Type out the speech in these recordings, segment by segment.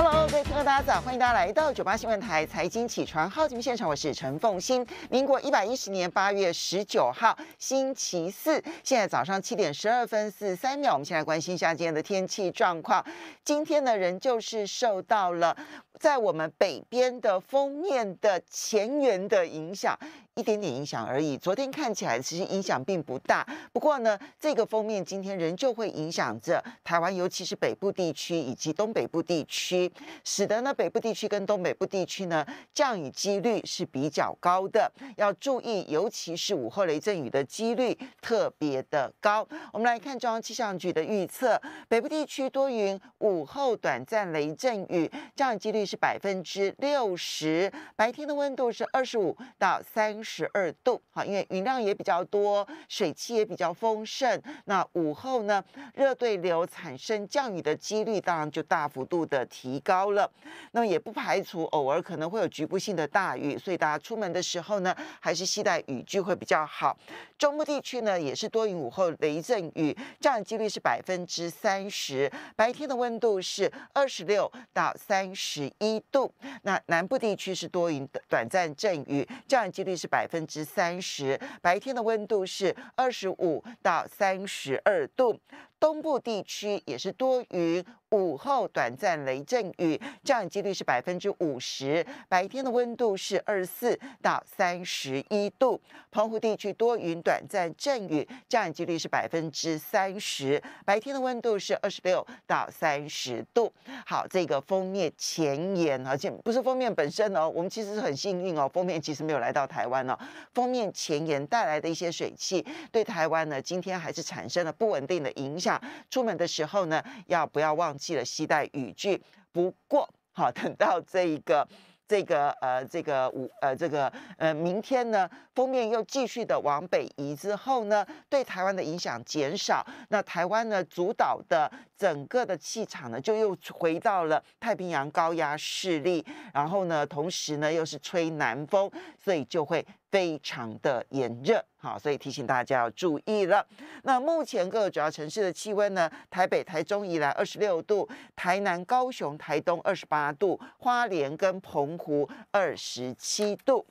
Hello，各位听众，大家早，欢迎大家来到九八新闻台财经起床号节目现场，我是陈凤欣。民国一百一十年八月十九号，星期四，现在早上七点十二分四十三秒，我们先来关心一下今天的天气状况。今天呢，仍旧是受到了在我们北边的封面的前缘的影响，一点点影响而已。昨天看起来其实影响并不大，不过呢，这个封面今天仍旧会影响着台湾，尤其是北部地区以及东北部地区。使得呢北部地区跟东北部地区呢降雨几率是比较高的，要注意，尤其是午后雷阵雨的几率特别的高。我们来看中央气象局的预测，北部地区多云，午后短暂雷阵雨，降雨几率是百分之六十，白天的温度是二十五到三十二度。好，因为云量也比较多，水汽也比较丰盛，那午后呢热对流产生降雨的几率当然就大幅度的提。高了，那么也不排除偶尔可能会有局部性的大雨，所以大家出门的时候呢，还是携带雨具会比较好。中部地区呢也是多云午后雷阵雨，这样的几率是百分之三十，白天的温度是二十六到三十一度。那南部地区是多云短暂阵雨，这样的几率是百分之三十，白天的温度是二十五到三十二度。东部地区也是多云，午后短暂雷阵雨，降雨几率是百分之五十。白天的温度是二十四到三十一度。澎湖地区多云，短暂阵雨，降雨几率是百分之三十。白天的温度是二十六到三十度。好，这个封面前沿，而且不是封面本身哦，我们其实是很幸运哦，封面其实没有来到台湾哦。封面前沿带来的一些水汽，对台湾呢，今天还是产生了不稳定的影响。出门的时候呢，要不要忘记了携带雨具？不过，好等到这一个、这个、呃、这个五、呃、这个、呃，明天呢，封面又继续的往北移之后呢，对台湾的影响减少，那台湾呢，主导的。整个的气场呢，就又回到了太平洋高压势力，然后呢，同时呢又是吹南风，所以就会非常的炎热。好，所以提醒大家要注意了。那目前各个主要城市的气温呢，台北、台中以来二十六度，台南、高雄、台东二十八度，花莲跟澎湖二十七度。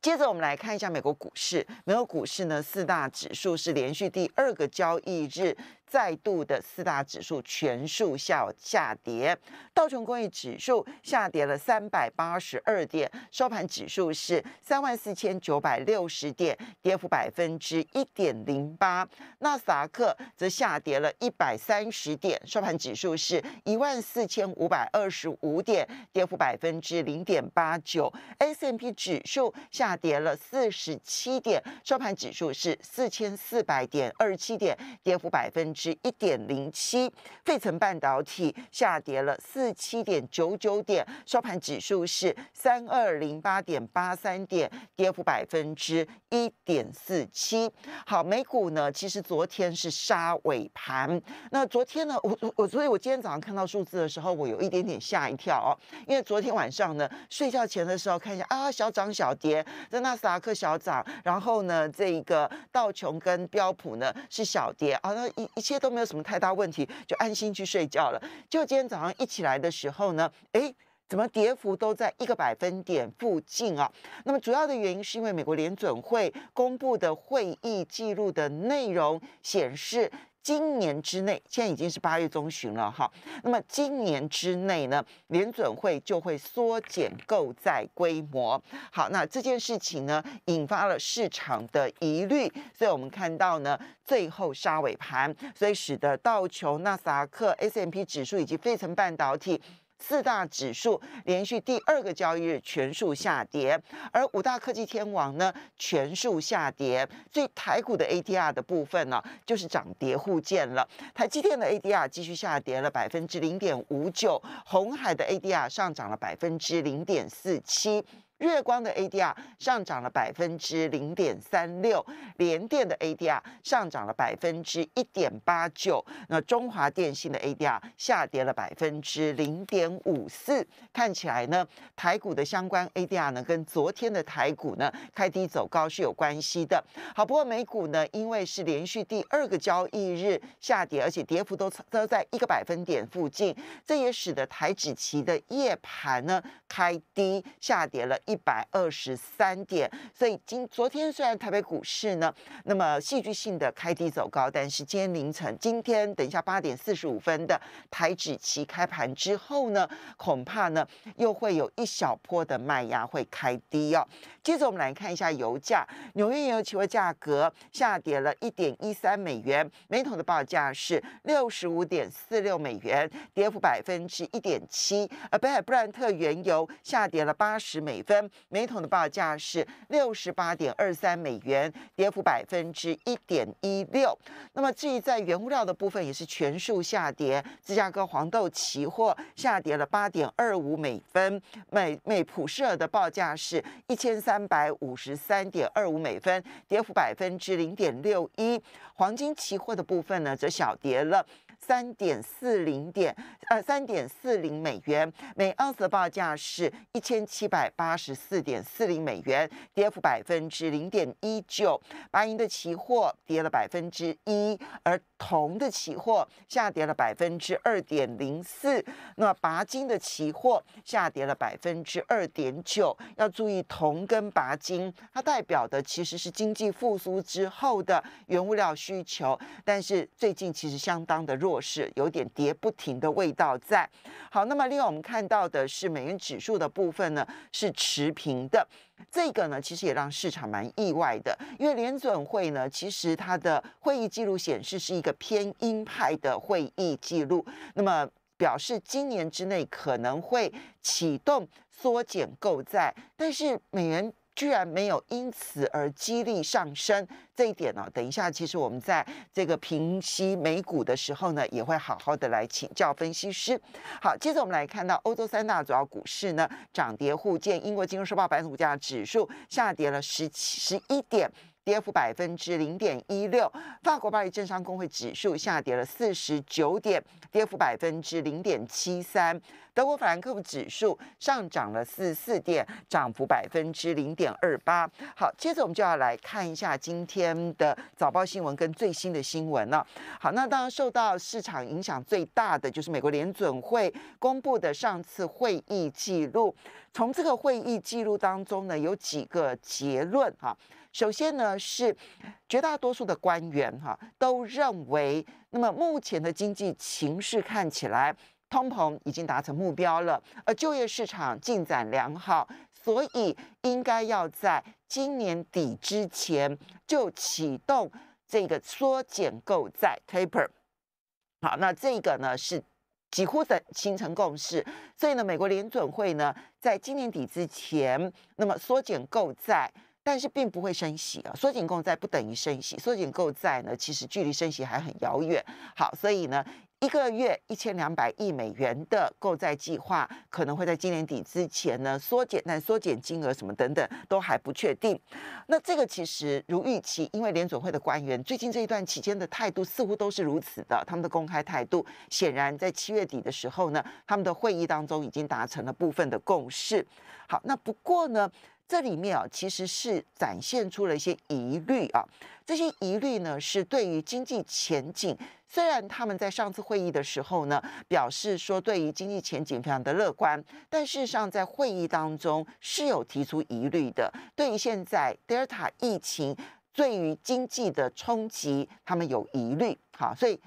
接着我们来看一下美国股市，美国股市呢四大指数是连续第二个交易日。再度的四大指数全数下下跌，道琼工业指数下跌了三百八十二点，收盘指数是三万四千九百六十点，跌幅百分之一点零八。纳斯达克则下跌了一百三十点，收盘指数是一万四千五百二十五点，跌幅百分之零点八九。S M P 指数下跌了四十七点，收盘指数是四千四百点二十七点，跌幅百分之。是一点零七，费城半导体下跌了四七点九九点，收盘指数是三二零八点八三点，跌幅百分之一点四七。好，美股呢，其实昨天是杀尾盘。那昨天呢，我我我，所以我今天早上看到数字的时候，我有一点点吓一跳哦，因为昨天晚上呢，睡觉前的时候看一下啊，小涨小跌，在纳斯达克小涨，然后呢，这一个道琼跟标普呢是小跌啊，那一一都没有什么太大问题，就安心去睡觉了。就今天早上一起来的时候呢，哎，怎么跌幅都在一个百分点附近啊？那么主要的原因是因为美国联准会公布的会议记录的内容显示。今年之内，现在已经是八月中旬了哈。那么今年之内呢，联准会就会缩减购债规模。好，那这件事情呢，引发了市场的疑虑，所以我们看到呢，最后杀尾盘，所以使得道琼、纳斯达克、S M P 指数以及费城半导体。四大指数连续第二个交易日全数下跌，而五大科技天王呢全数下跌，所以台股的 ADR 的部分呢就是涨跌互见了。台积电的 ADR 继续下跌了百分之零点五九，红海的 ADR 上涨了百分之零点四七。月光的 ADR 上涨了百分之零点三六，联电的 ADR 上涨了百分之一点八九，那中华电信的 ADR 下跌了百分之零点五四。看起来呢，台股的相关 ADR 呢，跟昨天的台股呢开低走高是有关系的。好，不过美股呢，因为是连续第二个交易日下跌，而且跌幅都都在一个百分点附近，这也使得台指期的夜盘呢开低下跌了。一百二十三点，所以今昨天虽然台北股市呢，那么戏剧性的开低走高，但是今天凌晨，今天等一下八点四十五分的台指期开盘之后呢，恐怕呢又会有一小波的卖压会开低哦。接着我们来看一下油价，纽约原油期货价格下跌了一点一三美元，每桶的报价是六十五点四六美元，跌幅百分之一点七。而北海布兰特原油下跌了八十美分。每桶的报价是六十八点二三美元，跌幅百分之一点一六。那么，至于在原物料的部分，也是全数下跌。芝加哥黄豆期货下跌了八点二五美分，美美普舍的报价是一千三百五十三点二五美分，跌幅百分之零点六一。黄金期货的部分呢，则小跌了。三点四零点，呃，三点四零美元每盎司的报价是一千七百八十四点四零美元，跌幅百分之零点一九。白银的期货跌了百分之一，而。铜的期货下跌了百分之二点零四，那钯金的期货下跌了百分之二点九。要注意，铜跟钯金它代表的其实是经济复苏之后的原物料需求，但是最近其实相当的弱势，有点跌不停的味道在。好，那么另外我们看到的是美元指数的部分呢是持平的。这个呢，其实也让市场蛮意外的，因为联准会呢，其实它的会议记录显示是一个偏鹰派的会议记录，那么表示今年之内可能会启动缩减购债，但是美元。居然没有因此而激励上升，这一点呢，等一下，其实我们在这个平息美股的时候呢，也会好好的来请教分析师。好，接着我们来看到欧洲三大主要股市呢，涨跌互见。英国金融时报白铜股价指数下跌了十七十一点。跌幅百分之零点一六，法国巴黎政商工会指数下跌了四十九点，跌幅百分之零点七三。德国法兰克福指数上涨了四四点，涨幅百分之零点二八。好，接着我们就要来看一下今天的早报新闻跟最新的新闻了。好，那当然受到市场影响最大的就是美国联准会公布的上次会议记录。从这个会议记录当中呢，有几个结论哈。首先呢，是绝大多数的官员哈都认为，那么目前的经济形势看起来，通膨已经达成目标了，而就业市场进展良好，所以应该要在今年底之前就启动这个缩减购债 （taper）。好，那这个呢是几乎的形成共识，所以呢，美国联准会呢在今年底之前，那么缩减购债。但是并不会升息啊，缩紧购债不等于升息，缩紧购债呢，其实距离升息还很遥远。好，所以呢，一个月一千两百亿美元的购债计划可能会在今年底之前呢缩减，但缩减金额什么等等都还不确定。那这个其实如预期，因为联总会的官员最近这一段期间的态度似乎都是如此的，他们的公开态度显然在七月底的时候呢，他们的会议当中已经达成了部分的共识。好，那不过呢？这里面啊，其实是展现出了一些疑虑啊。这些疑虑呢，是对于经济前景。虽然他们在上次会议的时候呢，表示说对于经济前景非常的乐观，但事实上在会议当中是有提出疑虑的。对于现在德尔塔疫情对于经济的冲击，他们有疑虑。好，所以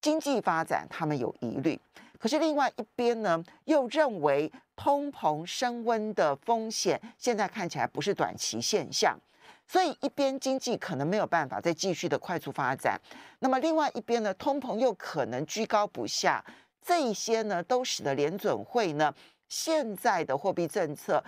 经济发展他们有疑虑。可是另外一边呢，又认为通膨升温的风险现在看起来不是短期现象，所以一边经济可能没有办法再继续的快速发展，那么另外一边呢，通膨又可能居高不下，这一些呢都使得联准会呢现在的货币政策。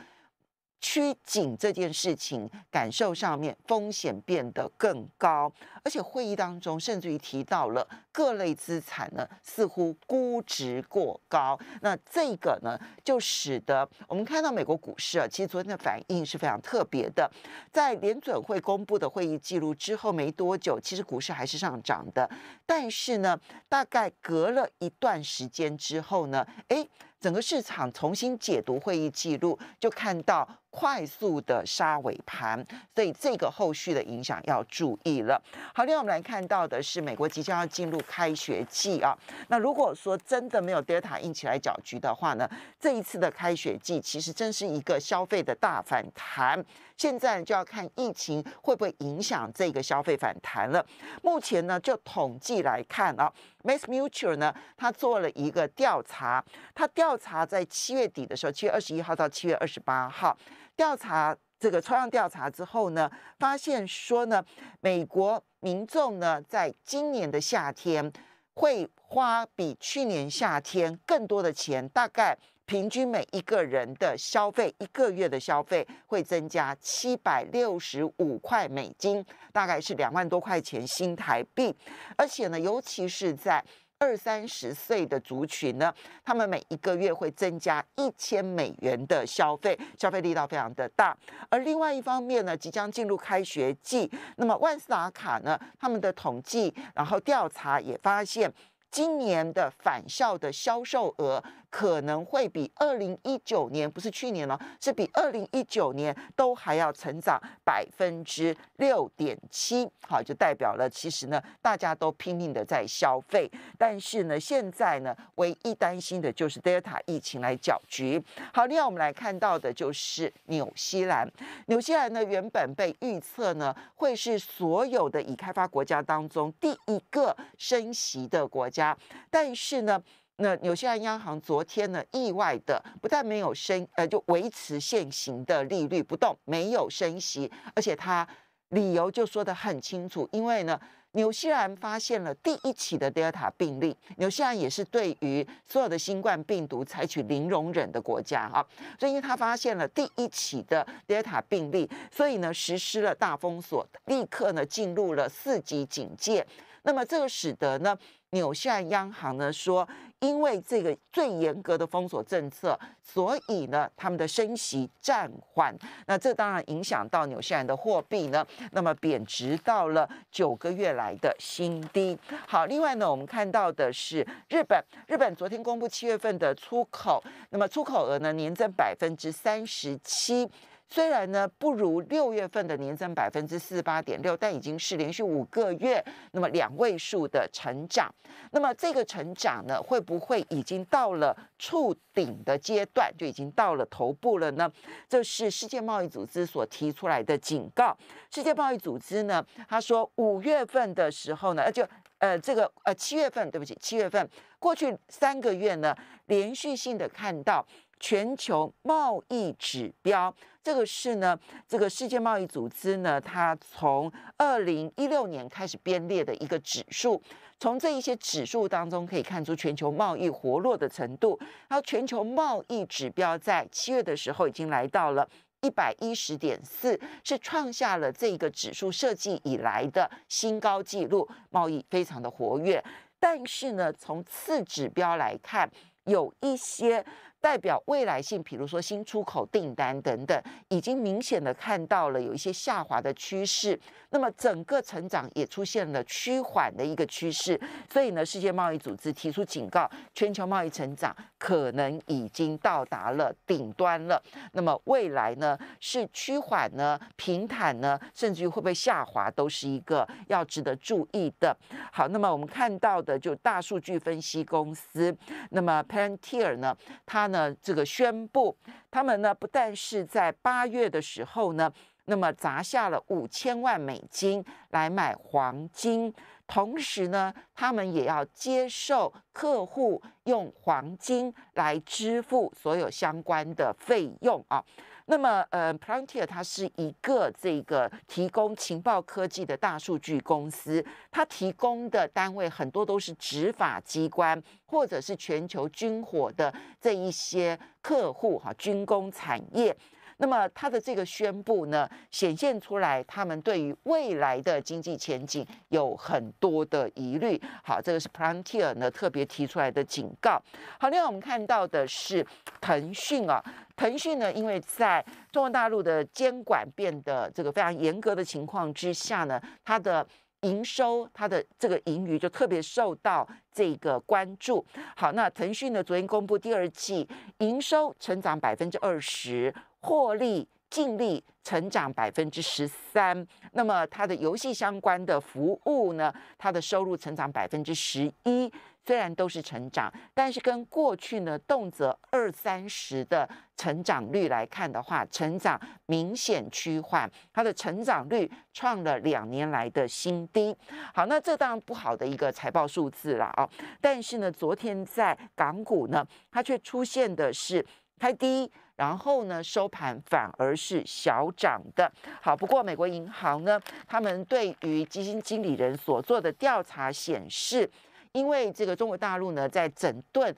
趋紧这件事情，感受上面风险变得更高，而且会议当中甚至于提到了各类资产呢似乎估值过高，那这个呢就使得我们看到美国股市啊，其实昨天的反应是非常特别的，在联准会公布的会议记录之后没多久，其实股市还是上涨的，但是呢，大概隔了一段时间之后呢，哎。整个市场重新解读会议记录，就看到快速的杀尾盘，所以这个后续的影响要注意了。好，另外我们来看到的是，美国即将要进入开学季啊。那如果说真的没有德 t 塔硬起来搅局的话呢，这一次的开学季其实真是一个消费的大反弹。现在就要看疫情会不会影响这个消费反弹了。目前呢，就统计来看啊。Mass Mutual 呢，他做了一个调查，他调查在七月底的时候，七月二十一号到七月二十八号，调查这个抽样调查之后呢，发现说呢，美国民众呢，在今年的夏天会花比去年夏天更多的钱，大概。平均每一个人的消费，一个月的消费会增加七百六十五块美金，大概是两万多块钱新台币。而且呢，尤其是在二三十岁的族群呢，他们每一个月会增加一千美元的消费，消费力道非常的大。而另外一方面呢，即将进入开学季，那么万斯达卡呢，他们的统计然后调查也发现，今年的返校的销售额。可能会比二零一九年不是去年了，是比二零一九年都还要成长百分之六点七，好，就代表了其实呢，大家都拼命的在消费，但是呢，现在呢，唯一担心的就是德 t 塔疫情来搅局。好，另外我们来看到的就是纽西兰，纽西兰呢，原本被预测呢，会是所有的已开发国家当中第一个升息的国家，但是呢。那纽西兰央行昨天呢，意外的不但没有升，呃，就维持现行的利率不动，没有升息，而且它理由就说得很清楚，因为呢，纽西兰发现了第一起的 Delta 病例，纽西兰也是对于所有的新冠病毒采取零容忍的国家哈，所以因为它发现了第一起的 Delta 病例，所以呢，实施了大封锁，立刻呢进入了四级警戒。那么这个使得呢，纽西兰央行呢说，因为这个最严格的封锁政策，所以呢他们的升息暂缓。那这当然影响到纽西兰的货币呢，那么贬值到了九个月来的新低。好，另外呢，我们看到的是日本，日本昨天公布七月份的出口，那么出口额呢年增百分之三十七。虽然呢，不如六月份的年增百分之四十八点六，但已经是连续五个月那么两位数的成长。那么这个成长呢，会不会已经到了触顶的阶段，就已经到了头部了呢？这是世界贸易组织所提出来的警告。世界贸易组织呢，他说五月份的时候呢，就呃这个呃七月份，对不起，七月份过去三个月呢，连续性的看到全球贸易指标。这个是呢，这个世界贸易组织呢，它从二零一六年开始编列的一个指数。从这一些指数当中可以看出全球贸易活络的程度。然后全球贸易指标在七月的时候已经来到了一百一十点四，是创下了这个指数设计以来的新高纪录，贸易非常的活跃。但是呢，从次指标来看，有一些。代表未来性，比如说新出口订单等等，已经明显的看到了有一些下滑的趋势。那么整个成长也出现了趋缓的一个趋势，所以呢，世界贸易组织提出警告，全球贸易成长。可能已经到达了顶端了，那么未来呢是趋缓呢、平坦呢，甚至于会不会下滑，都是一个要值得注意的。好，那么我们看到的就大数据分析公司，那么 Panter i 呢，它呢这个宣布，他们呢不但是在八月的时候呢，那么砸下了五千万美金来买黄金。同时呢，他们也要接受客户用黄金来支付所有相关的费用啊。那么，呃 p l a n t e r 它是一个这个提供情报科技的大数据公司，它提供的单位很多都是执法机关或者是全球军火的这一些客户哈，军工产业。那么他的这个宣布呢，显现出来他们对于未来的经济前景有很多的疑虑。好，这个是 Planter 呢特别提出来的警告。好，另外我们看到的是腾讯啊，腾讯呢，因为在中国大陆的监管变得这个非常严格的情况之下呢，它的营收、它的这个盈余就特别受到这个关注。好，那腾讯呢，昨天公布第二季营收成长百分之二十。获利净利成长百分之十三，那么它的游戏相关的服务呢？它的收入成长百分之十一，虽然都是成长，但是跟过去呢动辄二三十的成长率来看的话，成长明显趋缓，它的成长率创了两年来的新低。好，那这当然不好的一个财报数字了啊！但是呢，昨天在港股呢，它却出现的是开低。然后呢，收盘反而是小涨的。好，不过美国银行呢，他们对于基金经理人所做的调查显示，因为这个中国大陆呢在整顿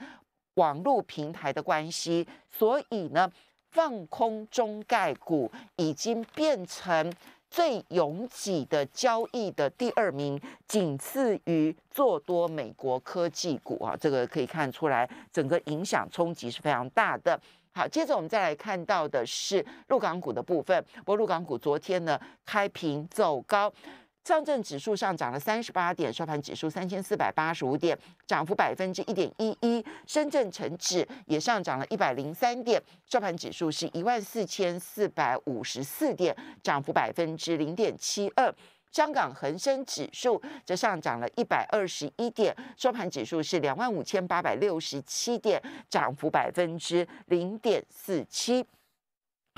网络平台的关系，所以呢放空中概股已经变成最拥挤的交易的第二名，仅次于做多美国科技股啊。这个可以看出来，整个影响冲击是非常大的。好，接着我们再来看到的是陆港股的部分。不过陆港股昨天呢开平走高，上证指数上涨了三十八点，收盘指数三千四百八十五点，涨幅百分之一点一一；深圳成指也上涨了一百零三点，收盘指数是一万四千四百五十四点，涨幅百分之零点七二。香港恒生指数则上涨了一百二十一点，收盘指数是两万五千八百六十七点，涨幅百分之零点四七。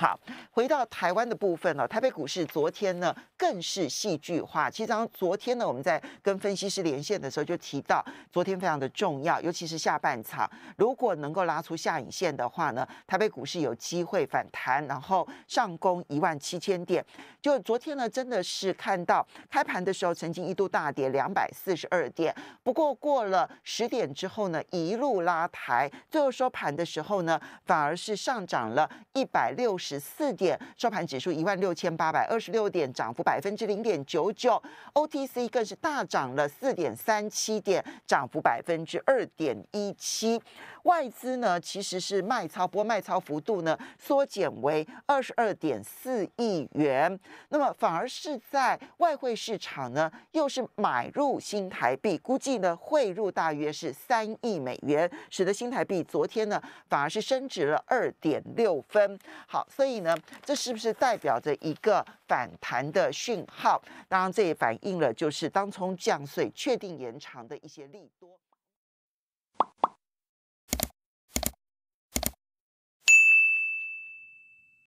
好，回到台湾的部分了。台北股市昨天呢，更是戏剧化。其实，昨天呢，我们在跟分析师连线的时候就提到，昨天非常的重要，尤其是下半场，如果能够拉出下影线的话呢，台北股市有机会反弹，然后上攻一万七千点。就昨天呢，真的是看到开盘的时候曾经一度大跌两百四十二点，不过过了十点之后呢，一路拉抬，最后收盘的时候呢，反而是上涨了一百六十。十四点收盘指数一万六千八百二十六点，涨幅百分之零点九九。OTC 更是大涨了四点三七点，涨幅百分之二点一七。外资呢其实是卖超，不过卖超幅度呢缩减为二十二点四亿元。那么反而是在外汇市场呢，又是买入新台币，估计呢汇入大约是三亿美元，使得新台币昨天呢反而是升值了二点六分。好。所以呢，这是不是代表着一个反弹的讯号？当然，这也反映了就是当冲降税确定延长的一些利多。